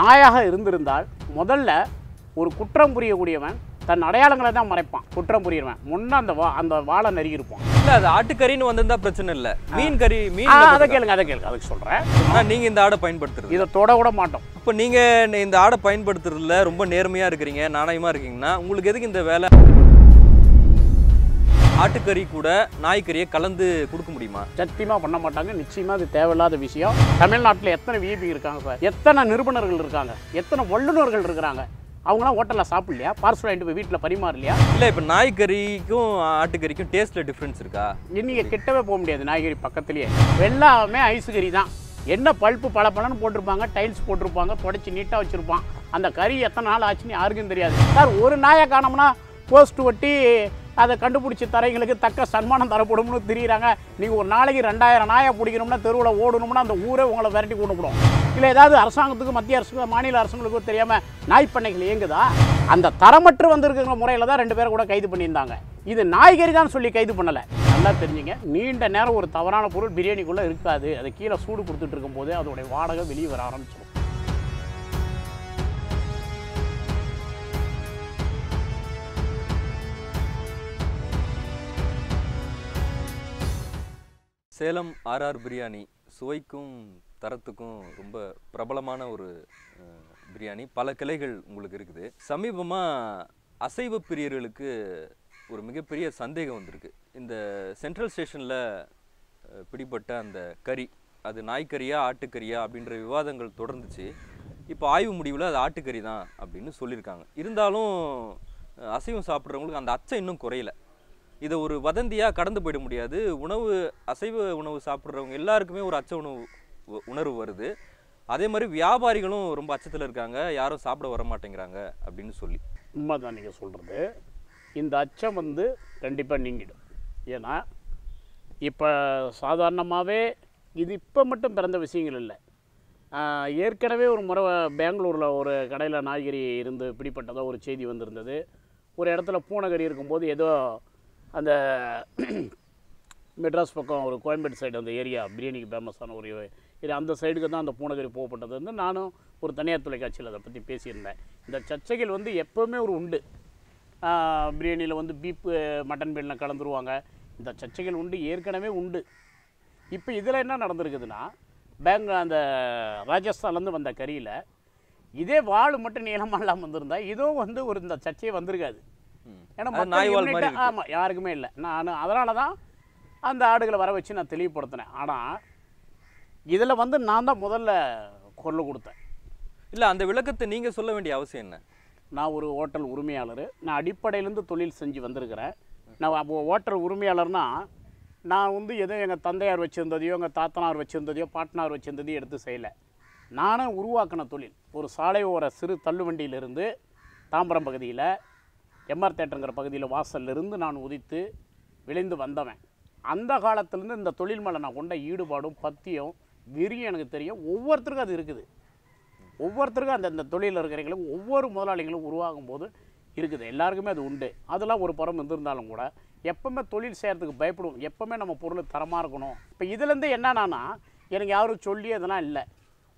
நாயாக இருந்திருந்தால் முதல்ல ஒரு குற்றம் புரியக்கூடியவன் தன் அடையாளங்களை தான் மறைப்பான் குற்றம் புரியவன் முன்னே அந்த வா அந்த வாழை நெருங்கி இருப்பான் இல்லை அது ஆட்டுக்கறின்னு வந்திருந்தா பிரச்சனை இல்லை மீன் கறி மீன் அதை கேளுங்க அதை கேளுங்க அதுக்கு சொல்கிறேன் ஆனால் நீங்கள் இந்த ஆடை பயன்படுத்துறது இதை தொட கூட மாட்டோம் இப்போ நீங்கள் இந்த ஆடை பயன்படுத்துறதுல ரொம்ப நேர்மையாக இருக்கிறீங்க நாணயமாக இருக்கீங்கன்னா உங்களுக்கு எதுக்கு இந்த வேலை ஆட்டுக்கறி கூட நாய்க்கறியை கலந்து கொடுக்க முடியுமா சத்தியமாக பண்ண மாட்டாங்க நிச்சயமாக அது தேவையில்லாத விஷயம் தமிழ்நாட்டில் எத்தனை விஐபி இருக்காங்க சார் எத்தனை நிருபணர்கள் இருக்காங்க எத்தனை வல்லுநர்கள் இருக்கிறாங்க அவங்களாம் ஹோட்டலில் சாப்பிடலையா பார்சல் ஆகிட்டு போய் வீட்டில் பரிமாறலையா இல்லை இப்போ நாய்க்கறிக்கும் ஆட்டுக்கறிக்கும் டேஸ்ட்டில் டிஃப்ரென்ஸ் இருக்கா நீங்கள் கிட்டவே போக முடியாது நாய்கறி பக்கத்துலேயே எல்லாமே ஐஸ் கறி தான் என்ன பழுப்பு பல பலன்னு போட்டிருப்பாங்க டைல்ஸ் போட்டிருப்பாங்க தொடச்சி நீட்டாக வச்சுருப்பான் அந்த கறி எத்தனை நாள் ஆச்சுன்னு யாருக்கும் தெரியாது சார் ஒரு நாயை காணோம்னா போஸ்ட் ஒட்டி அதை கண்டுபிடிச்சி தரைங்களுக்கு தக்க சன்மானம் தரப்படும்னு தெரியுறாங்க நீங்கள் ஒரு நாளைக்கு ரெண்டாயிரம் நாயை பிடிக்கணும்னா தெருவில் ஓடணும்னா அந்த ஊரே உங்களை விரட்டி கொண்டு போடும் இல்லை ஏதாவது அரசாங்கத்துக்கு மத்திய அரசுக்கு மாநில அரசுங்களுக்கும் தெரியாமல் நாய்ப்பண்ணைகள் இயங்குதா அந்த தரமற்று வந்திருக்கிற முறையில் தான் ரெண்டு பேரை கூட கைது பண்ணியிருந்தாங்க இது நாய்கறி தான் சொல்லி கைது பண்ணலை நல்லா தெரிஞ்சுங்க நீண்ட நேரம் ஒரு தவறான பொருள் பிரியாணிக்குள்ளே இருக்காது அதை கீழே சூடு கொடுத்துட்டு இருக்கும்போது அதோடைய வாடகை வெளியே வர ஆரம்பிச்சிடும் சேலம் ஆர்ஆர் பிரியாணி சுவைக்கும் தரத்துக்கும் ரொம்ப பிரபலமான ஒரு பிரியாணி பல கிளைகள் உங்களுக்கு இருக்குது சமீபமாக அசைவ பிரியர்களுக்கு ஒரு மிகப்பெரிய சந்தேகம் வந்திருக்கு இந்த சென்ட்ரல் ஸ்டேஷனில் பிடிப்பட்ட அந்த கறி அது நாய்க்கறியா ஆட்டுக்கறியா அப்படின்ற விவாதங்கள் தொடர்ந்துச்சு இப்போ ஆய்வு முடிவில் அது ஆட்டுக்கறி தான் அப்படின்னு சொல்லியிருக்காங்க இருந்தாலும் அசைவம் சாப்பிட்றவங்களுக்கு அந்த அச்சம் இன்னும் குறையலை இதை ஒரு வதந்தியாக கடந்து போயிட முடியாது உணவு அசைவ உணவு சாப்பிட்றவங்க எல்லாருக்குமே ஒரு அச்ச உணவு உணர்வு வருது அதே மாதிரி வியாபாரிகளும் ரொம்ப அச்சத்தில் இருக்காங்க யாரும் சாப்பிட வர மாட்டேங்கிறாங்க அப்படின்னு சொல்லி உண்மை தான் நீங்கள் சொல்கிறது இந்த அச்சம் வந்து கண்டிப்பாக நீங்கிடும் ஏன்னா இப்போ சாதாரணமாகவே இது இப்போ மட்டும் பிறந்த விஷயங்கள் இல்லை ஏற்கனவே ஒரு முறை பெங்களூரில் ஒரு கடையில் நாய்கறி இருந்து பிடிப்பட்டதாக ஒரு செய்தி வந்திருந்தது ஒரு இடத்துல பூனைகறி இருக்கும்போது ஏதோ அந்த மெட்ராஸ் பக்கம் ஒரு கோயம்பேடு சைடு அந்த ஏரியா பிரியாணிக்கு ஃபேமஸான ஒரு இது அந்த சைடுக்கு தான் அந்த பூனகிரி போகப்பட்டது வந்து நானும் ஒரு தனியார் தொலைக்காட்சியில் அதை பற்றி பேசியிருந்தேன் இந்த சர்ச்சைகள் வந்து எப்போவுமே ஒரு உண்டு பிரியாணியில் வந்து பீப்பு மட்டன் பிரியாணி கலந்துருவாங்க இந்த சர்ச்சைகள் உண்டு ஏற்கனவே உண்டு இப்போ இதில் என்ன நடந்திருக்குதுன்னா பேங்க அந்த ராஜஸ்தான்லேருந்து வந்த கறியில் இதே வாழ் மட்டும் நீளமெல்லாம் வந்திருந்தால் இதோ வந்து ஒரு இந்த சர்ச்சையே வந்திருக்காது ஏன்னா ஆமாம் யாருக்குமே இல்லை நான் அதனால தான் அந்த ஆடுகளை வர வச்சு நான் தெளிவுபடுத்தினேன் ஆனால் இதில் வந்து நான் தான் முதல்ல குரல் கொடுத்தேன் இல்லை அந்த விளக்கத்தை நீங்கள் சொல்ல வேண்டிய அவசியம் என்ன நான் ஒரு ஹோட்டல் உரிமையாளர் நான் அடிப்படையிலேருந்து தொழில் செஞ்சு வந்திருக்கிறேன் நான் ஹோட்டல் உரிமையாளர்னா நான் வந்து எதுவும் எங்கள் தந்தையார் வச்சுருந்ததையோ எங்கள் தாத்தனார் வச்சுருந்ததையோ பாட்டனார் வச்சுருந்ததையோ எடுத்து செய்யலை நானும் உருவாக்கின தொழில் ஒரு சாலை ஓர சிறு தள்ளுவண்டியிலிருந்து தாம்பரம் பகுதியில் எம்ஆர் தேட்டருங்கிற பகுதியில் வாசல்லிருந்து நான் உதித்து விளைந்து வந்தவன் அந்த காலத்துலேருந்து இந்த தொழில் மேலே நான் கொண்ட ஈடுபாடும் பத்தியம் விரியும் எனக்கு தெரியும் ஒவ்வொருத்தருக்கும் அது இருக்குது ஒவ்வொருத்தருக்கும் அந்த அந்த தொழிலில் இருக்கிறவங்களும் ஒவ்வொரு முதலாளிகளும் உருவாகும் போது இருக்குது எல்லாருக்குமே அது உண்டு அதெல்லாம் ஒரு புறம் இருந்திருந்தாலும் கூட எப்பவுமே தொழில் செய்கிறதுக்கு பயப்படும் எப்போவுமே நம்ம பொருள் தரமாக இருக்கணும் இப்போ இதுலேருந்து என்னென்னா எனக்கு யாரும் சொல்லி அதெல்லாம் இல்லை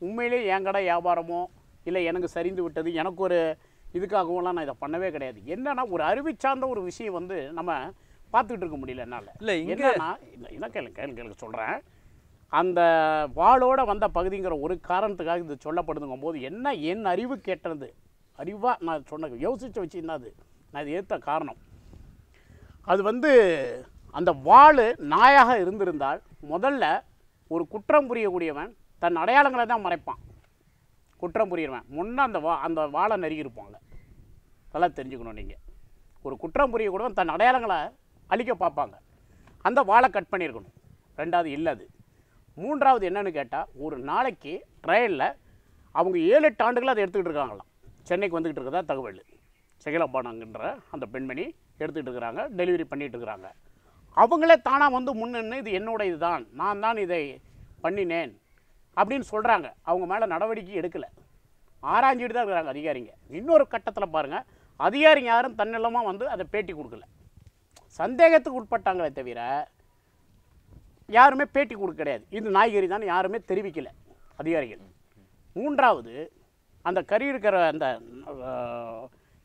உண்மையிலேயே என் கடை வியாபாரமோ இல்லை எனக்கு சரிந்து விட்டது எனக்கு ஒரு இதுக்காகவும்லாம் நான் இதை பண்ணவே கிடையாது என்னன்னா ஒரு அறிவு சார்ந்த ஒரு விஷயம் வந்து நம்ம பார்த்துக்கிட்டு இருக்க முடியல என்னால் இல்லை என்னன்னா இல்லை என்ன கேளு கேளு சொல்கிறேன் அந்த வாளோட வந்த பகுதிங்கிற ஒரு காரணத்துக்காக இது சொல்லப்படுதுங்கும் போது என்ன என் அறிவு கேட்டது அறிவாக நான் சொன்ன யோசித்த வச்சுருந்தா அது நான் இது ஏற்ற காரணம் அது வந்து அந்த வாள் நாயாக இருந்திருந்தால் முதல்ல ஒரு குற்றம் புரியக்கூடியவன் தன் அடையாளங்களை தான் மறைப்பான் குற்றம் புரியிருவேன் முன்னே அந்த வா அந்த வாழை நெருங்கி இருப்பாங்க நல்லா தெரிஞ்சுக்கணும் நீங்கள் ஒரு குற்றம் புரிய கூட தன் அடையாளங்களை அழிக்க பார்ப்பாங்க அந்த வாழை கட் பண்ணியிருக்கணும் ரெண்டாவது இல்லை அது மூன்றாவது என்னென்னு கேட்டால் ஒரு நாளைக்கு ட்ரெயினில் அவங்க ஏழு எட்டு ஆண்டுகளை அதை எடுத்துக்கிட்டு இருக்காங்களாம் சென்னைக்கு வந்துக்கிட்டு இருக்கிறதா தகவல் செகிலப்பானாங்கன்ற அந்த பெண்மணி எடுத்துக்கிட்டு இருக்கிறாங்க டெலிவரி பண்ணிகிட்டு இருக்கிறாங்க அவங்களே தானாக வந்து முன்னின்று இது என்னோட இதுதான் நான் தான் இதை பண்ணினேன் அப்படின்னு சொல்கிறாங்க அவங்க மேலே நடவடிக்கை எடுக்கலை ஆராய்ஞ்சிட்டு தான் இருக்கிறாங்க அதிகாரிங்க இன்னொரு கட்டத்தில் பாருங்கள் அதிகாரிங்க யாரும் தன்னிலமாக வந்து அதை பேட்டி கொடுக்கல சந்தேகத்துக்கு உட்பட்டாங்களே தவிர யாருமே பேட்டி கொடுக்க கிடையாது இது நாய்கறி தான் யாருமே தெரிவிக்கலை அதிகாரிகள் மூன்றாவது அந்த கறி இருக்கிற அந்த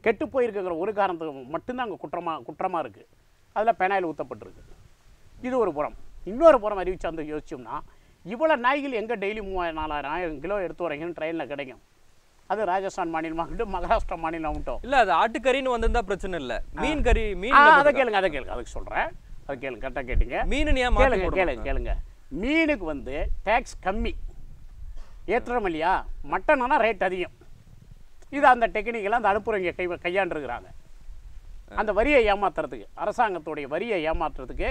கெட்டு போயிருக்கிற ஒரு காரணத்துக்கு மட்டும்தான் அங்கே குற்றமாக குற்றமாக இருக்குது அதில் பெனாயில் ஊற்றப்பட்டிருக்கு இது ஒரு புறம் இன்னொரு புறம் அறிவிச்சு அந்த யோசிச்சோம்னா இவ்வளோ நாய்கள் எங்கே டெய்லி மூவாயிரம் நாலாயிரம் கிலோ எடுத்து வரீங்கன்னு ட்ரெயினில் கிடைக்கும் அது ராஜஸ்தான் மாநிலமாகட்டும் மகாராஷ்டிரா மாநிலமாகட்டும் இல்லை அது ஆட்டுக்கறின்னு வந்திருந்தா பிரச்சனை இல்லை மீன் கறி மீன் அதை கேளுங்க அதை கேளுங்க அதுக்கு சொல்கிறேன் அதை கேளுங்க கரெக்டாக கேட்டீங்க மீன் ஏன் கேளுங்க கேளுங்க கேளுங்க மீனுக்கு வந்து டேக்ஸ் கம்மி ஏற்றுறோம் இல்லையா மட்டன்னா ரேட் அதிகம் இது அந்த டெக்னிக்கெல்லாம் அந்த அனுப்புகிறவங்க கை கையாண்டுருக்கிறாங்க அந்த வரியை ஏமாத்துறதுக்கு அரசாங்கத்துடைய வரியை ஏமாத்துறதுக்கு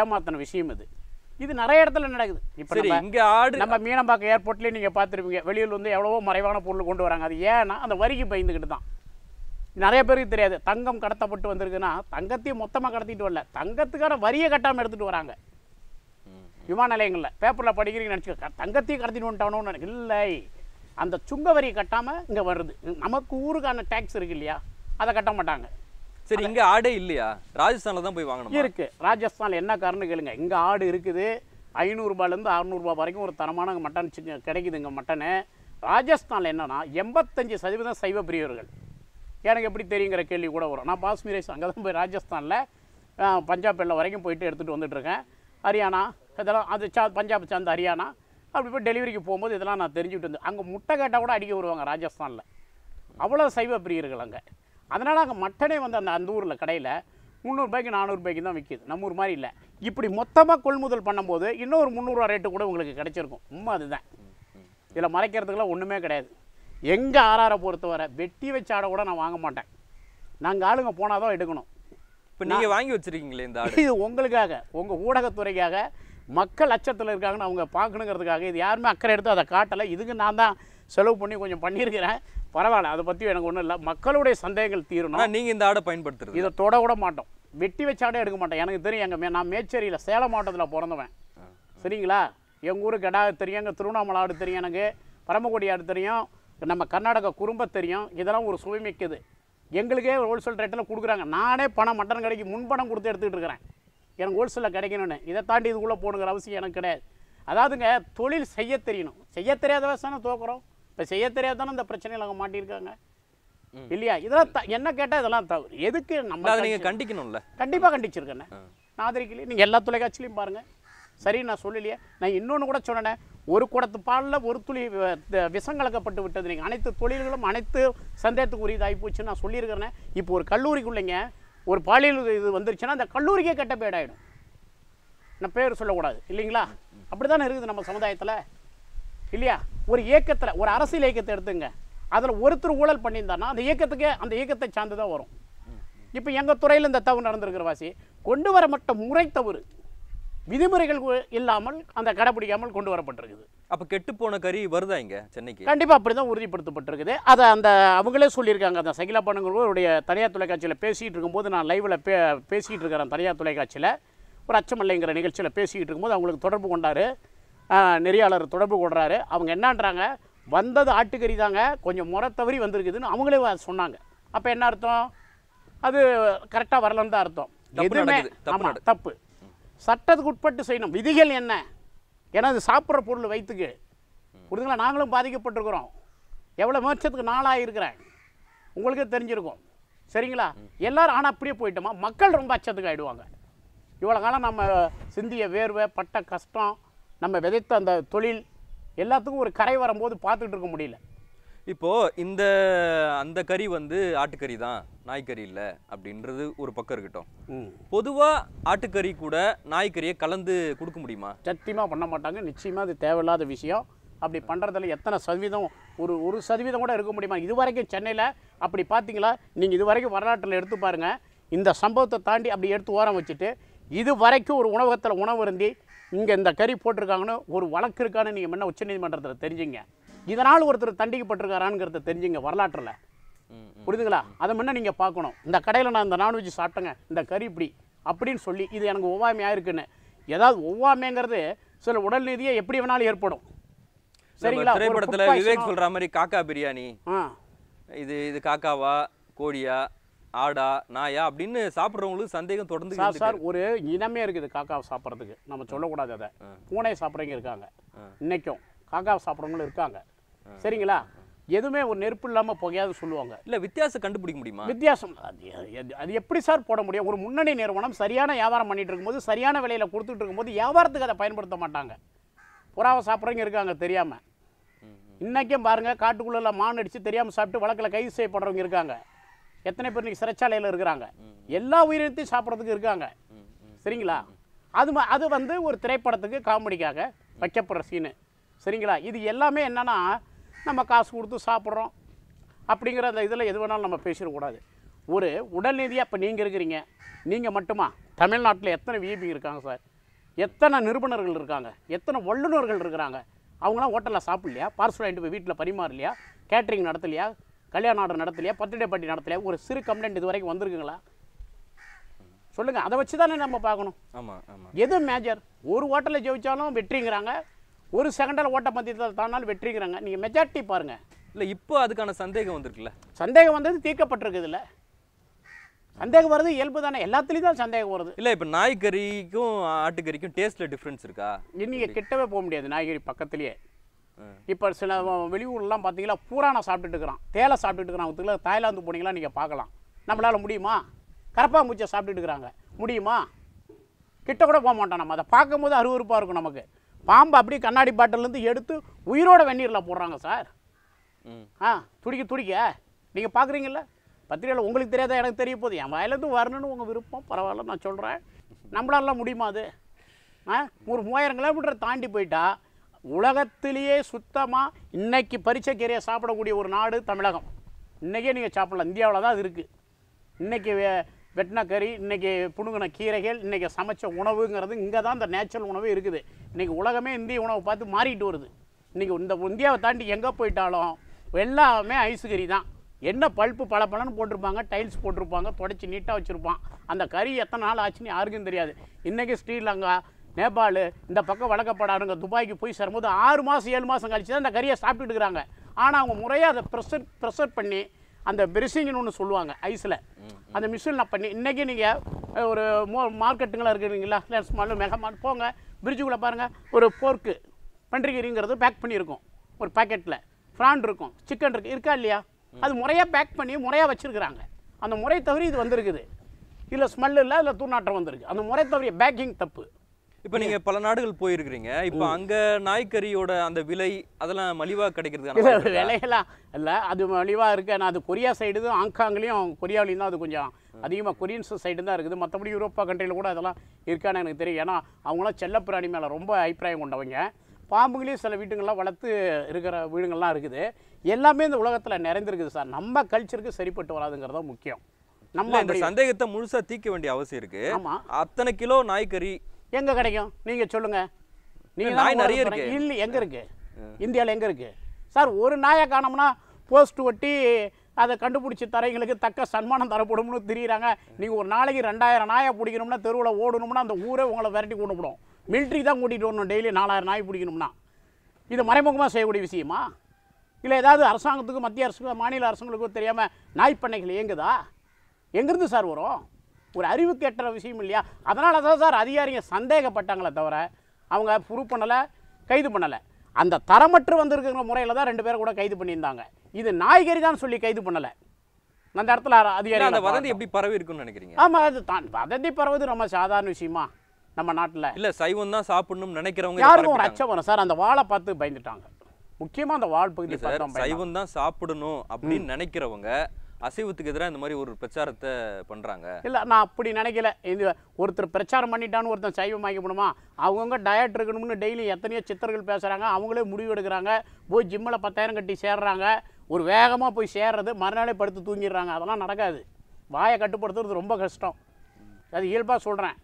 ஏமாத்தின விஷயம் இது இது நிறைய இடத்துல நடக்குது இப்போ இங்க இங்கே ஆடு நம்ம மீனம்பாக்கம் ஏர்போர்ட்லேயே நீங்கள் பார்த்துருப்பீங்க வெளியில் வந்து எவ்வளவோ மறைவான பொருள் கொண்டு வராங்க அது ஏன்னா அந்த வரிக்கு பயந்துக்கிட்டு தான் நிறைய பேருக்கு தெரியாது தங்கம் கடத்தப்பட்டு வந்திருக்குன்னா தங்கத்தையும் மொத்தமாக கடத்திட்டு வரல தங்கத்துக்கான வரியை கட்டாமல் எடுத்துகிட்டு வராங்க விமான நிலையங்களில் பேப்பரில் படிக்கிறீங்கன்னு நினச்சிக்க தங்கத்தையும் கடத்திட்டு வந்துட்டானோன்னு இல்லை அந்த சுங்க வரியை கட்டாமல் இங்கே வருது நமக்கு ஊருக்கான டேக்ஸ் இருக்கு இல்லையா அதை கட்ட மாட்டாங்க சரி இங்க ஆடே இல்லையா ராஜஸ்தான்ல தான் போய் வாங்கணும் இருக்கு ராஜஸ்தான்ல என்ன காரணம் கேளுங்க இங்க ஆடு இருக்குது ஐநூறுரூபாலேருந்து அறநூறுபா வரைக்கும் ஒரு தரமான மட்டன் இங்க மட்டனு ராஜஸ்தானில் என்னென்னா எண்பத்தஞ்சு சதவீதம் சைவ பிரியவர்கள் எனக்கு எப்படி தெரியுங்கிற கேள்வி கூட வரும் நான் பாஸ்மீரை ரைஸ் அங்கே தான் போய் ராஜஸ்தானில் பஞ்சாப் எல்லாம் வரைக்கும் போயிட்டு எடுத்துகிட்டு வந்துட்டுருக்கேன் ஹரியானா இதெல்லாம் அது சா பஞ்சாப் சார்ந்த ஹரியானா அப்படி போய் டெலிவரிக்கு போகும்போது இதெல்லாம் நான் தெரிஞ்சுக்கிட்டு வந்து அங்கே முட்டை கேட்டால் கூட அடிக்க வருவாங்க ராஜஸ்தானில் அவ்வளோ சைவ பிரியர்கள் அங்கே அதனால் அங்கே மட்டனே வந்து அந்த அந்த ஊரில் கடையில் முந்நூறுபாய்க்கு நானூறுபாய்க்கு தான் விற்கிது நம்ம ஊர் மாதிரி இல்லை இப்படி மொத்தமாக கொள்முதல் பண்ணும்போது இன்னொரு முந்நூறுரூவா ரேட்டு கூட உங்களுக்கு கிடச்சிருக்கும் உண்மை அதுதான் இதில் மறைக்கிறதுக்குலாம் ஒன்றுமே கிடையாது எங்கள் ஆறாரை பொறுத்தவரை வெட்டி வச்ச ஆடை கூட நான் வாங்க மாட்டேன் நாங்கள் ஆளுங்க போனால் தான் எடுக்கணும் இப்போ நீங்கள் வாங்கி வச்சுருக்கீங்களே இந்த ஆடு இது உங்களுக்காக உங்கள் ஊடகத்துறைக்காக மக்கள் அச்சத்தில் இருக்காங்கன்னு அவங்க பார்க்கணுங்கிறதுக்காக இது யாருமே அக்கறை எடுத்து அதை காட்டலை இதுக்கு நான் தான் செலவு பண்ணி கொஞ்சம் பண்ணியிருக்கிறேன் பரவாயில்ல அதை பற்றி எனக்கு ஒன்றும் இல்லை மக்களுடைய சந்தேகங்கள் தீரணும் நீங்கள் இந்த ஆடை பயன்படுத்துறது இதை தொட கூட மாட்டோம் வெட்டி வச்ச எடுக்க மாட்டேன் எனக்கு தெரியும் எங்கள் நான் மேச்சேரியில் சேலம் மாவட்டத்தில் பிறந்தவன் சரிங்களா எங்கள் ஊருக்கு கெடா தெரியும் எங்கள் திருவண்ணாமலை ஆடு தெரியும் எனக்கு பரமக்குடி ஆடு தெரியும் நம்ம கர்நாடக குறும்ப தெரியும் இதெல்லாம் ஒரு சுவைமிக்கது எங்களுக்கே ஹோல்சேல் ரேட்டில் கொடுக்குறாங்க நானே பணம் மட்டன் கடைக்கு முன்பணம் கொடுத்து எடுத்துக்கிட்டு இருக்கிறேன் எனக்கு ஹோல்சேலில் கிடைக்கணும்னு இதை தாண்டி இதுக்குள்ளே போகணுங்கிற அவசியம் எனக்கு கிடையாது அதாவதுங்க தொழில் செய்ய தெரியணும் செய்ய தெரியாத விவசாயம் தோக்குறோம் இப்போ செய்ய தெரியாதானே அந்த பிரச்சனையில் அவங்க மாட்டியிருக்காங்க இல்லையா இதெல்லாம் என்ன கேட்டால் இதெல்லாம் தவறு எதுக்கு நம்ம நீங்கள் கண்டிக்கணும்ல கண்டிப்பாக கண்டிச்சிருக்கேண்ணே நான் நீங்கள் எல்லா தொலைக்காட்சிலையும் பாருங்கள் சரி நான் சொல்லலையே நான் இன்னொன்று கூட சொன்னேன் ஒரு குடத்து பாலில் ஒரு துளி விஷம் கலக்கப்பட்டு விட்டது நீங்கள் அனைத்து தொழில்களும் அனைத்து சந்தேகத்துக்கு உரியதாகி போச்சுன்னு நான் சொல்லியிருக்கிறேன் இப்போ ஒரு கல்லூரிக்குள்ளைங்க ஒரு பாலியல் இது வந்துருச்சுன்னா அந்த கல்லூரிக்கே கெட்ட பேடாயிடும் நான் பேர் சொல்லக்கூடாது இல்லைங்களா அப்படி தானே இருக்குது நம்ம சமுதாயத்தில் இல்லையா ஒரு இயக்கத்தில் ஒரு அரசியல் இயக்கத்தை எடுத்துங்க அதில் ஒருத்தர் ஊழல் பண்ணியிருந்தான்னா அந்த இயக்கத்துக்கே அந்த இயக்கத்தை சார்ந்து தான் வரும் இப்போ எங்கள் துறையில் இந்த தவறு நடந்திருக்கிற வாசி கொண்டு வரப்பட்ட முறை தவறு விதிமுறைகள் இல்லாமல் அந்த கடைபிடிக்காமல் கொண்டு வரப்பட்டிருக்குது அப்போ கெட்டு போன கறி வருதா இங்கே சென்னைக்கு கண்டிப்பாக அப்படி தான் உறுதிப்படுத்தப்பட்டிருக்குது அதை அந்த அவங்களே சொல்லியிருக்காங்க அந்த சகிலா பண்ணுங்களுடைய தனியார் தொலைக்காட்சியில் பேசிகிட்டு இருக்கும்போது நான் லைவில் பே பேசிகிட்டு இருக்கிறேன் தனியார் தொலைக்காட்சியில் ஒரு அச்சமல்லைங்கிற நிகழ்ச்சியில் பேசிக்கிட்டு இருக்கும்போது அவங்களுக்கு தொடர்பு கொண்டார் நெறியாளர் தொடர்பு கொள்கிறாரு அவங்க என்னன்றாங்க வந்தது ஆட்டுக்கறி தாங்க கொஞ்சம் முறை தவறி வந்திருக்குதுன்னு அவங்களே சொன்னாங்க அப்போ என்ன அர்த்தம் அது கரெக்டாக வரலன்னு தான் அர்த்தம் எதுவுமே தப்பு சட்டத்துக்கு உட்பட்டு செய்யணும் விதிகள் என்ன ஏன்னா அது சாப்பிட்ற பொருள் வைத்துக்கு புரிதுங்களா நாங்களும் பாதிக்கப்பட்டிருக்கிறோம் எவ்வளோ முயற்சத்துக்கு நாளாக இருக்கிறேன் உங்களுக்கே தெரிஞ்சிருக்கும் சரிங்களா எல்லாரும் ஆனால் அப்படியே போயிட்டோமா மக்கள் ரொம்ப அச்சத்துக்கு ஆகிடுவாங்க இவ்வளோ காலம் நம்ம சிந்திய வேர்வை பட்ட கஷ்டம் நம்ம விதைத்த அந்த தொழில் எல்லாத்துக்கும் ஒரு கரை வரும்போது பார்த்துக்கிட்டு இருக்க முடியல இப்போது இந்த அந்த கறி வந்து ஆட்டுக்கறி தான் நாய்க்கறி இல்லை அப்படின்றது ஒரு பக்கம் இருக்கட்டும் பொதுவாக ஆட்டுக்கறி கூட நாய்க்கறியை கலந்து கொடுக்க முடியுமா சத்தியமாக பண்ண மாட்டாங்க நிச்சயமாக அது தேவையில்லாத விஷயம் அப்படி பண்ணுறதுல எத்தனை சதவீதம் ஒரு ஒரு சதவீதம் கூட இருக்க முடியுமா இது வரைக்கும் சென்னையில் அப்படி பார்த்தீங்களா நீங்கள் இது வரைக்கும் வரலாற்றில் எடுத்து பாருங்கள் இந்த சம்பவத்தை தாண்டி அப்படி எடுத்து ஓரம் வச்சுட்டு இது வரைக்கும் ஒரு உணவகத்தில் உணவு இருந்தி இங்கே இந்த கறி போட்டிருக்காங்கன்னு ஒரு வழக்கு இருக்கான்னு நீங்கள் முன்ன நீதிமன்றத்தில் தெரிஞ்சுங்க இதனால் ஒருத்தர் தண்டிக்கப்பட்டிருக்காரான்ங்கிறத தெரிஞ்சுங்க வரலாற்றில் புரிதுங்களா அதை முன்ன நீங்கள் பார்க்கணும் இந்த கடையில் நான் இந்த நான்வெஜ் சாப்பிட்டேங்க இந்த கறி இப்படி அப்படின்னு சொல்லி இது எனக்கு ஒவ்வாமையாக இருக்குன்னு ஏதாவது ஒவ்வாமைங்கிறது சில உடல் நீதியை எப்படி வேணாலும் ஏற்படும் சரிங்களா திரைப்படத்தில் விவேக் சொல்கிற மாதிரி காக்கா பிரியாணி இது இது காக்காவா கோழியா ஆடா நாயா அப்படின்னு சாப்பிட்றவங்களுக்கு சந்தேகம் தொடர்ந்து சார் சார் ஒரு இனமே இருக்குது காக்கா சாப்பிட்றதுக்கு நம்ம சொல்லக்கூடாது அதை பூனை சாப்பிட்றவங்க இருக்காங்க இன்னைக்கும் காக்கா சாப்பிட்றவங்களும் இருக்காங்க சரிங்களா எதுவுமே ஒரு நெருப்பு இல்லாமல் புகையாது சொல்லுவாங்க இல்லை வித்தியாசம் கண்டுபிடிக்க முடியுமா வித்தியாசம் அது எப்படி சார் போட முடியும் ஒரு முன்னணி நிறுவனம் சரியான வியாபாரம் பண்ணிட்டு இருக்கும்போது சரியான விலையில் கொடுத்துட்டு இருக்கும்போது வியாபாரத்துக்கு அதை பயன்படுத்த மாட்டாங்க புறாவை சாப்பிட்றவங்க இருக்காங்க தெரியாமல் இன்றைக்கும் பாருங்கள் காட்டுக்குள்ளே மான் அடித்து தெரியாமல் சாப்பிட்டு வழக்கில் கைது செய்யப்படுறவங்க இருக்காங்க எத்தனை பேர் இன்னைக்கு சிறைச்சாலையில் இருக்கிறாங்க எல்லா உயிரினத்தையும் சாப்பிட்றதுக்கு இருக்காங்க சரிங்களா அது அது வந்து ஒரு திரைப்படத்துக்கு காமெடிக்காக வைக்கப்படுற சீனு சரிங்களா இது எல்லாமே என்னென்னா நம்ம காசு கொடுத்து சாப்பிட்றோம் அப்படிங்கிற அந்த இதில் எது வேணாலும் நம்ம பேசிடக்கூடாது ஒரு உடல் நீதியாக இப்போ நீங்கள் இருக்கிறீங்க நீங்கள் மட்டுமா தமிழ்நாட்டில் எத்தனை விஐபி இருக்காங்க சார் எத்தனை நிருபணர்கள் இருக்காங்க எத்தனை வல்லுநர்கள் இருக்கிறாங்க அவங்களாம் ஹோட்டலில் சாப்பிட்லையா பார்சல் வாங்கிட்டு போய் வீட்டில் பரிமாறலையா கேட்ரிங் நடத்தலையா கல்யாண ஆர்டர் நடத்தலையா பர்த்டே பார்ட்டி நடத்தலையா ஒரு சிறு கம்ப்ளைண்ட் இது வரைக்கும் வந்திருக்குங்களா சொல்லுங்கள் அதை வச்சு தானே நம்ம பார்க்கணும் ஆமாம் ஆமாம் எது மேஜர் ஒரு ஓட்டலில் ஜெயிச்சாலும் வெற்றிங்கிறாங்க ஒரு செகண்டில் ஓட்ட பந்தயத்தில் தானாலும் வெற்றிங்கிறாங்க நீங்கள் மெஜாரிட்டி பாருங்கள் இல்லை இப்போ அதுக்கான சந்தேகம் வந்திருக்குல்ல சந்தேகம் வந்தது தீர்க்கப்பட்டிருக்குது இல்லை சந்தேகம் வருது இயல்பு தானே எல்லாத்துலேயும் தான் சந்தேகம் வருது இல்லை இப்போ நாய்கறிக்கும் ஆட்டுக்கறிக்கும் டேஸ்ட்டில் டிஃப்ரென்ஸ் இருக்கா நீங்கள் கிட்டவே போக முடியாது நாய்கறி பக்கத்துலேயே இப்போ சில வெளியூர்லாம் பார்த்தீங்கன்னா பூரான சாப்பிட்டுட்டு இருக்கிறான் தேலை சாப்பிட்டுட்டு இருக்கிறான் தாய்லாந்து போனீங்களா நீங்கள் பார்க்கலாம் நம்மளால் முடியுமா மூச்சை சாப்பிட்டுட்டு இருக்கிறாங்க முடியுமா கிட்ட கூட போக மாட்டோம் நம்ம அதை பார்க்கும்போது அருவறுப்பாக இருக்கும் நமக்கு பாம்பு அப்படியே கண்ணாடி பாட்டிலேருந்து எடுத்து உயிரோட வெந்நீரில் போடுறாங்க சார் ஆ துடிக்க துடிக்க நீங்கள் பார்க்குறீங்கல்ல பத்திரிகையில் உங்களுக்கு தெரியாத எனக்கு தெரிய போகுது என் வயலேருந்து வரணும்னு உங்கள் விருப்பம் பரவாயில்ல நான் சொல்கிறேன் நம்மளாலலாம் முடியுமா அது ஆ ஒரு மூவாயிரம் கிலோமீட்டரை தாண்டி போயிட்டா உலகத்திலேயே சுத்தமாக இன்றைக்கி கீரையை சாப்பிடக்கூடிய ஒரு நாடு தமிழகம் இன்றைக்கே நீங்கள் சாப்பிடலாம் இந்தியாவில் தான் அது இருக்குது இன்றைக்கி வெட்டின கறி இன்றைக்கி புணுங்கின கீரைகள் இன்றைக்கி சமைச்ச உணவுங்கிறது இங்கே தான் இந்த நேச்சுரல் உணவே இருக்குது இன்றைக்கி உலகமே இந்திய உணவை பார்த்து மாறிட்டு வருது இன்றைக்கி இந்த இந்தியாவை தாண்டி எங்கே போயிட்டாலும் எல்லாமே ஐஸ் கறி தான் என்ன பழுப்பு பல பலன்னு போட்டிருப்பாங்க டைல்ஸ் போட்டிருப்பாங்க தொடச்சி நீட்டாக வச்சுருப்பான் அந்த கறி எத்தனை நாள் ஆச்சுன்னு யாருக்கும் தெரியாது இன்றைக்கி ஸ்ரீலங்கா நேபாள் இந்த பக்கம் வழக்கப்படாருங்க துபாய்க்கு போய் சேரும்போது ஆறு மாதம் ஏழு மாதம் கழிச்சு தான் இந்த கறியை சாப்பிட்டுட்டு இருக்கிறாங்க ஆனால் அவங்க முறையாக அதை ப்ரெஷர் ப்ரெஷர் பண்ணி அந்த பிரிசிங்னு ஒன்று சொல்லுவாங்க ஐஸில் அந்த மிஷின் நான் பண்ணி இன்றைக்கி நீங்கள் ஒரு மோ மார்க்கெட்டுங்களாக இருக்கிறீங்களா லேட்ஸ் மால் மெகா மால் போங்க பிரிட்ஜுக்குள்ளே பாருங்கள் ஒரு போர்க்கு பண்ணுறீங்கிறது பேக் பண்ணியிருக்கோம் ஒரு பேக்கெட்டில் ஃப்ரான் இருக்கும் சிக்கன் இருக்குது இருக்கா இல்லையா அது முறையாக பேக் பண்ணி முறையாக வச்சுருக்குறாங்க அந்த முறை தவிர இது வந்திருக்குது இல்லை ஸ்மெல் இல்லை அதில் தூநாட்டம் வந்திருக்கு அந்த முறை தவிர பேக்கிங் தப்பு இப்போ நீங்கள் பல நாடுகள் போயிருக்கிறீங்க இப்போ அங்கே நாய்க்கறியோட அந்த விலை அதெல்லாம் மலிவாக கிடைக்கிறது விலையெல்லாம் இல்லை அது மலிவாக இருக்குது ஆனால் அது கொரியா சைடு தான் ஹாங்காங்லேயும் கொரியாவிலையும் தான் அது கொஞ்சம் அதிகமாக கொரியன்ஸ் சைடு தான் இருக்குது மற்றபடி யூரோப்பா கண்ட்ரியில் கூட அதெல்லாம் இருக்கான்னு எனக்கு தெரியும் ஏன்னா அவங்களாம் செல்லப்பிராணி மேலே ரொம்ப அபிப்பிராயம் கொண்டவங்க பாம்புகளையும் சில வீடுங்கள்லாம் வளர்த்து இருக்கிற வீடுங்கள்லாம் இருக்குது எல்லாமே இந்த உலகத்தில் நிறைந்திருக்குது சார் நம்ம கல்ச்சருக்கு சரிப்பட்டு வராதுங்கிறது முக்கியம் நம்ம இந்த சந்தேகத்தை முழுசாக தீர்க்க வேண்டிய அவசியம் இருக்குது ஆமாம் அத்தனை கிலோ நாய்க்கறி எங்கே கிடைக்கும் நீங்கள் சொல்லுங்கள் நீங்கள் நாய் நிறைய இருக்கு எங்கே இருக்குது இந்தியாவில் எங்கே இருக்குது சார் ஒரு நாயை காணோம்னா போஸ்ட் ஒட்டி அதை கண்டுபிடிச்சி தரைங்களுக்கு தக்க சன்மானம் தரப்படும்னு தெரியுறாங்க நீங்கள் ஒரு நாளைக்கு ரெண்டாயிரம் நாயை பிடிக்கணும்னா தெருவில் ஓடணும்னா அந்த ஊரே உங்களை விரட்டி கொண்டு போடும் மிலிட்ரி தான் கூட்டிகிட்டு வரணும் டெய்லி நாலாயிரம் நாய் பிடிக்கணும்னா இது மறைமுகமாக செய்யக்கூடிய விஷயமா இல்லை ஏதாவது அரசாங்கத்துக்கு மத்திய அரசுக்கு மாநில அரசுங்களுக்கும் தெரியாமல் நாய்ப்பண்ணைகள் இயங்குதா எங்கேருந்து சார் வரும் ஒரு அறிவு கேட்டுற விஷயம் இல்லையா அதனால தான் சார் அதிகாரிங்க சந்தேகப்பட்டாங்களே தவிர அவங்க ப்ரூவ் பண்ணலை கைது பண்ணலை அந்த தரமற்று வந்திருக்கிற முறையில் தான் ரெண்டு பேரும் கூட கைது பண்ணியிருந்தாங்க இது நாய்கறி தான் சொல்லி கைது பண்ணலை அந்த இடத்துல அதிகாரி அந்த வதந்தி எப்படி பரவி இருக்குன்னு நினைக்கிறீங்க ஆமாம் அது தான் வதந்தி பரவுது ரொம்ப சாதாரண விஷயமா நம்ம நாட்டில் இல்லை சைவம் தான் சாப்பிடணும்னு நினைக்கிறவங்க யாருக்கும் ஒரு அச்சம் வரும் சார் அந்த வாழை பார்த்து பயந்துட்டாங்க முக்கியமாக அந்த வாழ் பகுதி சைவம் தான் சாப்பிடணும் அப்படின்னு நினைக்கிறவங்க அசைவத்துக்கு எதிராக இந்த மாதிரி ஒரு பிரச்சாரத்தை பண்ணுறாங்க இல்லை நான் அப்படி நினைக்கல இது ஒருத்தர் பிரச்சாரம் பண்ணிட்டான்னு ஒருத்தன் சைவம் ஆகிக்கணுமா அவங்கவுங்க டயட் இருக்கணும்னு டெய்லி எத்தனையோ சித்தர்கள் பேசுகிறாங்க அவங்களே முடிவு எடுக்கிறாங்க போய் ஜிம்மில் பத்தாயிரம் கட்டி சேர்றாங்க ஒரு வேகமாக போய் சேர்றது மறுநாளே படுத்து தூங்கிடுறாங்க அதெல்லாம் நடக்காது வாயை கட்டுப்படுத்துறது ரொம்ப கஷ்டம் அது இயல்பாக சொல்கிறேன்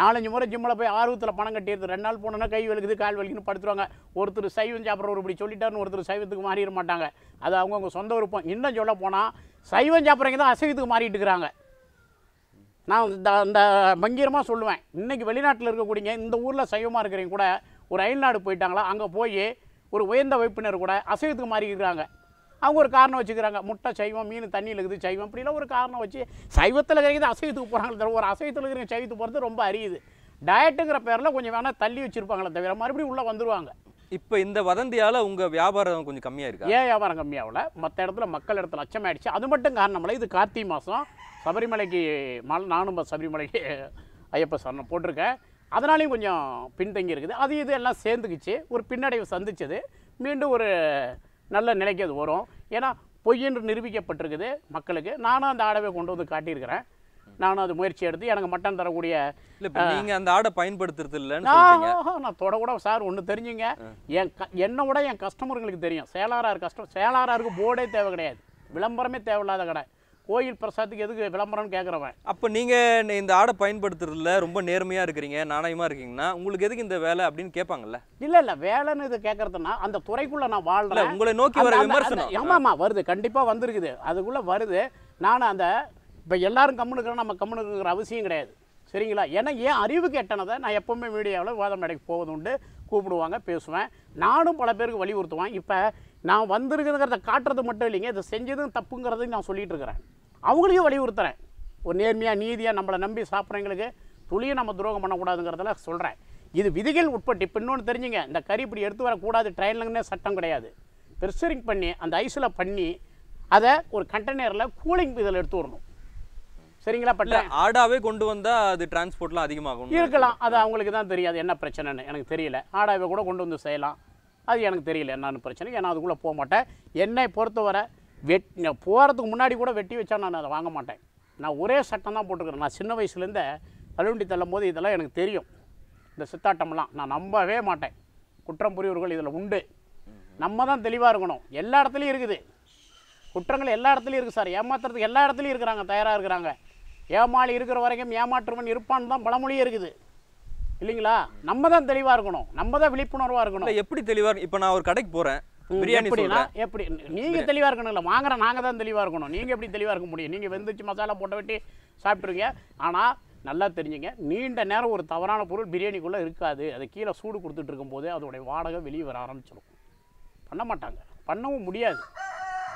நாலஞ்சு முறை ஜிம்மில் போய் ஆர்வத்தில் பணம் கட்டிடுது ரெண்டு நாள் போனோன்னா கை வலிக்குது கால் வலிக்குன்னு படுத்துருவாங்க ஒருத்தர் சைவம் ஒரு இப்படி சொல்லிட்டாருன்னு ஒருத்தர் சைவத்துக்கு மாறிட மாட்டாங்க அது அவங்கவுங்க சொந்த விருப்பம் இன்னும் சொல்ல போனால் சைவம் சாப்பிட்றவங்க தான் அசைவத்துக்கு மாறிட்டு இருக்கிறாங்க நான் இந்த அந்த பங்கீரமாக சொல்லுவேன் இன்றைக்கி வெளிநாட்டில் இருக்கக்கூடிய இந்த ஊரில் சைவமாக இருக்கிறவங்க கூட ஒரு அயல்நாடு போயிட்டாங்களா அங்கே போய் ஒரு உயர்ந்த வைப்பினர் கூட அசைவத்துக்கு மாறி இருக்கிறாங்க அவங்க ஒரு காரணம் வச்சுக்கிறாங்க முட்டை சைவம் மீன் தண்ணியில் இருக்குது சைவம் இப்படிலாம் ஒரு காரணம் வச்சு சைவத்தில் இருக்கிறது அசைவத்துக்கு போகிறாங்களே தவிர ஒரு அசைவத்தில் இருக்கிற சைவத்துக்கு போகிறது ரொம்ப அரியுது டயட்டுங்கிற பேரில் கொஞ்சம் வேணால் தள்ளி வச்சுருப்பாங்களே தவிர மறுபடியும் உள்ளே வந்துடுவாங்க இப்போ இந்த வதந்தியால் உங்கள் வியாபாரம் கொஞ்சம் கம்மியாக இருக்குது ஏன் வியாபாரம் கம்மியாகல மற்ற இடத்துல மக்கள் இடத்துல அச்சமாயிடுச்சு அது மட்டும் காரணமில்ல இது கார்த்திகை மாதம் சபரிமலைக்கு மல் நானும் சபரிமலைக்கு ஐயப்ப சரணம் போட்டிருக்கேன் அதனாலையும் கொஞ்சம் பின்தங்கி இருக்குது அது இது எல்லாம் சேர்ந்துக்குச்சு ஒரு பின்னடைவு சந்தித்தது மீண்டும் ஒரு நல்ல நிலைக்கு அது வரும் ஏன்னா பொய்யென்று நிரூபிக்கப்பட்டிருக்குது மக்களுக்கு நானும் அந்த ஆடவை கொண்டு வந்து காட்டியிருக்கிறேன் நானும் அது முயற்சி எடுத்து எனக்கு மட்டன் தரக்கூடிய நீங்க அந்த ஆடை பயன்படுத்துறது இல்லை நான் தொட கூட சார் ஒன்று தெரிஞ்சுங்க என் விட என் கஸ்டமருங்களுக்கு தெரியும் சேலாரார் கஸ்டம் சேலாராருக்கு போர்டே தேவை கிடையாது விளம்பரமே தேவையில்லாத கடை கோயில் பிரசாத்துக்கு எதுக்கு விளம்பரம்னு கேட்குறவன் அப்போ நீங்கள் இந்த ஆடை பயன்படுத்துறதுல ரொம்ப நேர்மையாக இருக்கிறீங்க நாணயமாக இருக்கீங்கன்னா உங்களுக்கு எதுக்கு இந்த வேலை அப்படின்னு கேட்பாங்கல்ல இல்லை இல்லை வேலைன்னு இது கேட்குறதுனா அந்த துறைக்குள்ளே நான் வாழ்கிறேன் உங்களை நோக்கி வர விமர்சனம் ஆமாம்மா வருது கண்டிப்பாக வந்துருக்குது அதுக்குள்ளே வருது நான் அந்த இப்போ எல்லாரும் கம்முனுக்கிற நம்ம கம்முனுக்குற அவசியம் கிடையாது சரிங்களா ஏன்னா ஏன் அறிவு கேட்டனதை நான் எப்போவுமே மீடியாவில் வாதம் மேடைக்கு போவது உண்டு கூப்பிடுவாங்க பேசுவேன் நானும் பல பேருக்கு வலியுறுத்துவேன் இப்போ நான் வந்திருக்குங்கிறத காட்டுறது மட்டும் இல்லைங்க இதை செஞ்சதும் தப்புங்கிறதையும் நான் சொல்லிகிட்டு இருக்கிறேன் அவங்களையும் வலியுறுத்துகிறேன் ஒரு நேர்மையாக நீதியாக நம்மளை நம்பி சாப்பிட்றவங்களுக்கு துளியும் நம்ம துரோகம் பண்ணக்கூடாதுங்கிறதுல சொல்கிறேன் இது விதிகள் உட்பட்டு இப்போ இன்னொன்று தெரிஞ்சுங்க இந்த கறி இப்படி எடுத்து வரக்கூடாது ட்ரையலுங்கன்னே சட்டம் கிடையாது ப்ரெஷரிங் பண்ணி அந்த ஐஸில் பண்ணி அதை ஒரு கண்டெய்னரில் கூலிங் இதில் எடுத்து வரணும் சரிங்களா பட்ட ஆடாவே கொண்டு வந்தால் அது டிரான்ஸ்போர்ட்லாம் அதிகமாகும் இருக்கலாம் அது அவங்களுக்கு தான் தெரியாது என்ன பிரச்சனைன்னு எனக்கு தெரியல ஆடாவே கூட கொண்டு வந்து செய்யலாம் அது எனக்கு தெரியல என்னென்னு பிரச்சனை ஏன்னா அதுக்குள்ளே போக மாட்டேன் என்னை பொறுத்தவரை வெட் போகிறதுக்கு முன்னாடி கூட வெட்டி வச்சா நான் அதை வாங்க மாட்டேன் நான் ஒரே சட்டம் தான் போட்டிருக்கிறேன் நான் சின்ன வயசுலேருந்தே தள்ளுவண்டி தள்ளும் போது இதெல்லாம் எனக்கு தெரியும் இந்த சித்தாட்டம்லாம் நான் நம்பவே மாட்டேன் குற்றம் புரிவர்கள் இதில் உண்டு நம்ம தான் தெளிவாக இருக்கணும் எல்லா இடத்துலையும் இருக்குது குற்றங்கள் எல்லா இடத்துலையும் இருக்குது சார் ஏமாத்துறதுக்கு எல்லா இடத்துலையும் இருக்கிறாங்க தயாராக இருக்கிறாங்க ஏமாளி இருக்கிற வரைக்கும் ஏமாற்றுமன் இருப்பான்னு தான் பழமொழியே இருக்குது இல்லைங்களா நம்ம தான் தெளிவாக இருக்கணும் நம்ம தான் விழிப்புணர்வாக இருக்கணும் எப்படி தெளிவாக இப்போ நான் ஒரு கடைக்கு போகிறேன் பிரியாணி எப்படி நீங்க தெளிவா இருக்கணும்ல வாங்குற நாங்க தான் தெளிவா இருக்கணும் நீங்க எப்படி தெளிவா இருக்க முடியும் நீங்க வெந்துச்சு மசாலா போட்டு வெட்டி சாப்பிட்டுருங்க ஆனா நல்லா தெரிஞ்சுங்க நீண்ட நேரம் ஒரு தவறான பொருள் பிரியாணிக்குள்ளே இருக்காது அது கீழே சூடு கொடுத்துட்டு இருக்கும்போது அதோடைய வாடகை வெளியே வர ஆரம்பிச்சிடும் பண்ண மாட்டாங்க பண்ணவும் முடியாது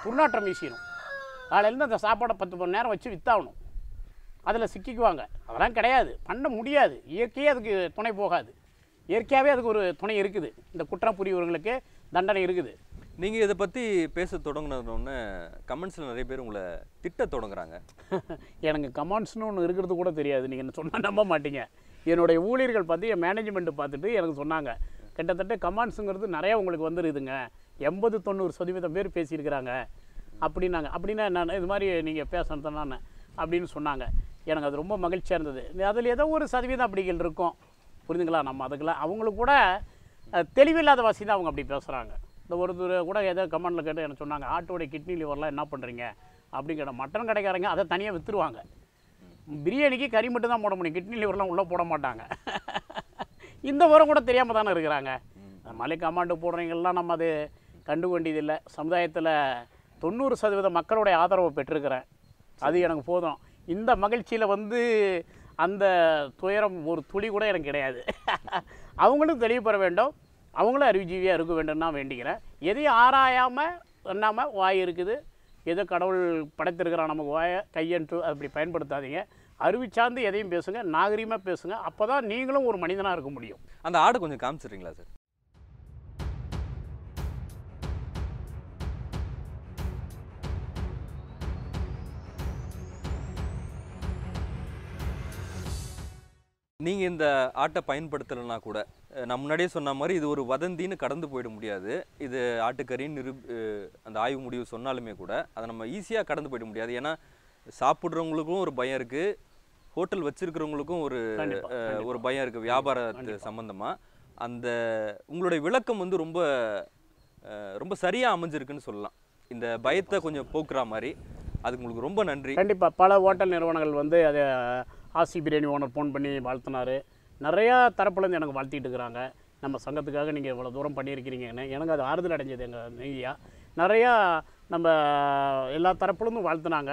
துர்நாற்றம் வீசிடும் காலையிலேருந்து அந்த சாப்பாடை பத்து மணி நேரம் வச்சு வித்தாகணும் அதில் சிக்கிக்குவாங்க அதெல்லாம் கிடையாது பண்ண முடியாது இயற்கையே அதுக்கு துணை போகாது இயற்கையாகவே அதுக்கு ஒரு துணை இருக்குது இந்த குற்றம் புரியவர்களுக்கு தண்டனை இருக்குது நீங்கள் இதை பற்றி பேச தொடங்கினோடனே கமெண்ட்ஸில் நிறைய பேர் உங்களை திட்ட தொடங்குறாங்க எனக்கு கமெண்ட்ஸ்னு ஒன்று இருக்கிறது கூட தெரியாது நீங்கள் சொன்னால் நம்ப மாட்டீங்க என்னுடைய ஊழியர்கள் பார்த்து என் மேனேஜ்மெண்ட்டு பார்த்துட்டு எனக்கு சொன்னாங்க கிட்டத்தட்ட கமெண்ட்ஸுங்கிறது நிறையா உங்களுக்கு வந்துருதுங்க எண்பது தொண்ணூறு சதவீதம் பேர் பேசியிருக்கிறாங்க அப்படின்னாங்க அப்படின்னா நான் இது மாதிரி நீங்கள் பேசணும் நான் அப்படின்னு சொன்னாங்க எனக்கு அது ரொம்ப மகிழ்ச்சியாக இருந்தது அதில் ஏதோ ஒரு சதவீதம் அப்படிகள் இருக்கும் புரிஞ்சுங்களா நம்ம அதுக்கெல்லாம் அவங்களுக்கு கூட வாசி தான் அவங்க அப்படி பேசுகிறாங்க இந்த ஒருத்தர் கூட ஏதோ கமெண்டில் கேட்டு என்ன சொன்னாங்க ஆட்டோடைய கிட்னி லிவர்லாம் என்ன பண்ணுறீங்க கேட்டால் மட்டன் கடைக்காரங்க அதை தனியாக விற்றுருவாங்க பிரியாணிக்கு கறி மட்டும் தான் போட முடியும் கிட்னி லிவர்லாம் உள்ளே போட மாட்டாங்க இந்த உரம் கூட தெரியாமல் தானே இருக்கிறாங்க மலை கமாண்டு போடுறவங்கெல்லாம் நம்ம அது கண்டு வேண்டியதில்லை சமுதாயத்தில் தொண்ணூறு சதவீத மக்களுடைய ஆதரவை பெற்றிருக்கிறேன் அது எனக்கு போதும் இந்த மகிழ்ச்சியில் வந்து அந்த துயரம் ஒரு துளி கூட எனக்கு கிடையாது அவங்களும் தெளிவுபெற வேண்டும் அவங்களும் அறிவுஜீவியாக இருக்க வேண்டும் நான் வேண்டிக்கிறேன் எதையும் ஆராயாமல் என்னாமல் வாய் இருக்குது எதோ கடவுள் படைத்திருக்கிறான் நமக்கு வாயை கையன்று அப்படி பயன்படுத்தாதீங்க அறிவு சார்ந்து எதையும் பேசுங்க நாகரீகமாக பேசுங்க அப்போ தான் நீங்களும் ஒரு மனிதனாக இருக்க முடியும் அந்த ஆடு கொஞ்சம் காமிச்சிடுறீங்களா சார் நீங்கள் இந்த ஆட்டை பயன்படுத்தலைன்னா கூட நான் முன்னாடியே சொன்ன மாதிரி இது ஒரு வதந்தின்னு கடந்து போயிட முடியாது இது ஆட்டுக்கறின்னு அந்த ஆய்வு முடிவு சொன்னாலுமே கூட அதை நம்ம ஈஸியாக கடந்து போயிட முடியாது ஏன்னா சாப்பிட்றவங்களுக்கும் ஒரு பயம் இருக்குது ஹோட்டல் வச்சுருக்கிறவங்களுக்கும் ஒரு ஒரு பயம் இருக்குது வியாபாரத்து சம்மந்தமாக அந்த உங்களுடைய விளக்கம் வந்து ரொம்ப ரொம்ப சரியாக அமைஞ்சிருக்குன்னு சொல்லலாம் இந்த பயத்தை கொஞ்சம் போக்குற மாதிரி அது உங்களுக்கு ரொம்ப நன்றி கண்டிப்பாக பல ஹோட்டல் நிறுவனங்கள் வந்து அதை ஆசி பிரியாணி ஓனர் ஃபோன் பண்ணி வாழ்த்தினார் நிறையா தரப்புலேருந்து எனக்கு வாழ்த்திட்டு இருக்கிறாங்க நம்ம சங்கத்துக்காக நீங்கள் இவ்வளோ தூரம் பண்ணியிருக்கிறீங்கன்னு எனக்கு அது ஆறுதல் அடைஞ்சது எங்கள் மீடியா நிறையா நம்ம எல்லா தரப்புலேருந்து வாழ்த்துனாங்க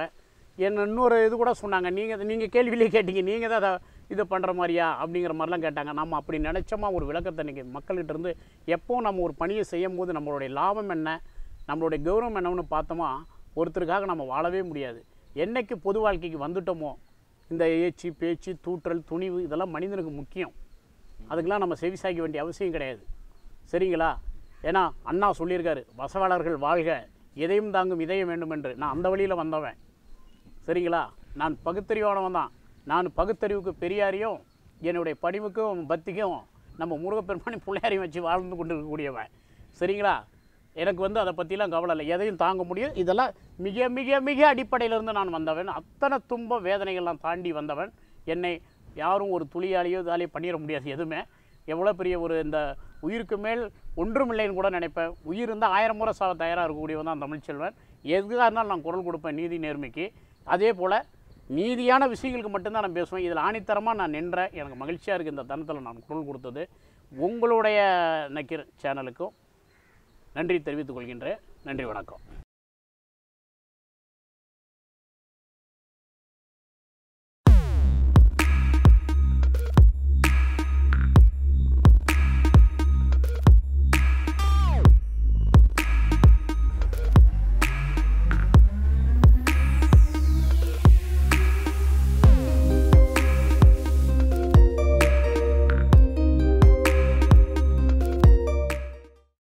என்ன இன்னொரு இது கூட சொன்னாங்க நீங்கள் நீங்கள் கேள்வியிலே கேட்டீங்க நீங்கள் தான் அதை இது பண்ணுற மாதிரியா அப்படிங்கிற மாதிரிலாம் கேட்டாங்க நம்ம அப்படி நினச்சோமா ஒரு விளக்கத்தை இன்றைக்கி மக்கள்கிட்ட இருந்து எப்போது நம்ம ஒரு பணியை செய்யும் போது நம்மளுடைய லாபம் என்ன நம்மளுடைய கௌரவம் என்னன்னு பார்த்தோமா ஒருத்தருக்காக நம்ம வாழவே முடியாது என்றைக்கு பொது வாழ்க்கைக்கு வந்துட்டோமோ இந்த ஏச்சு பேச்சு தூற்றல் துணிவு இதெல்லாம் மனிதனுக்கு முக்கியம் அதுக்கெல்லாம் நம்ம செவி சாய்க்க வேண்டிய அவசியம் கிடையாது சரிங்களா ஏன்னா அண்ணா சொல்லியிருக்காரு வசவாளர்கள் வாழ்க எதையும் தாங்கும் இதயம் வேண்டும் என்று நான் அந்த வழியில் வந்தவன் சரிங்களா நான் பகுத்தறிவானவன் தான் நான் பகுத்தறிவுக்கு பெரியாரையும் என்னுடைய படிவுக்கும் பக்திக்கும் நம்ம முருகப்பெருமானி பிள்ளையாரையும் வச்சு வாழ்ந்து கொண்டு இருக்கக்கூடியவன் சரிங்களா எனக்கு வந்து அதை பற்றிலாம் கவலை இல்லை எதையும் தாங்க முடியும் இதெல்லாம் மிக மிக மிக அடிப்படையிலிருந்து நான் வந்தவன் அத்தனை துன்ப வேதனைகள்லாம் தாண்டி வந்தவன் என்னை யாரும் ஒரு துளியாலேயோ இதாலேயோ பண்ணிட முடியாது எதுவுமே எவ்வளோ பெரிய ஒரு இந்த உயிருக்கு மேல் ஒன்றுமில்லைன்னு கூட நினைப்பேன் உயிர் இருந்தால் ஆயிரம் முறை சாவ தயாராக இருக்கக்கூடியவன் தான் தமிழ்ச்செல்வன் எதுக்காக இருந்தாலும் நான் குரல் கொடுப்பேன் நீதி நேர்மைக்கு அதே போல் நீதியான விஷயங்களுக்கு மட்டும்தான் நான் பேசுவேன் இதில் ஆணித்தரமாக நான் நின்றேன் எனக்கு மகிழ்ச்சியாக இருக்குது இந்த தனத்தில் நான் குரல் கொடுத்தது உங்களுடைய நக்கீர் சேனலுக்கும் நன்றி தெரிவித்துக் கொள்கின்றேன் நன்றி வணக்கம்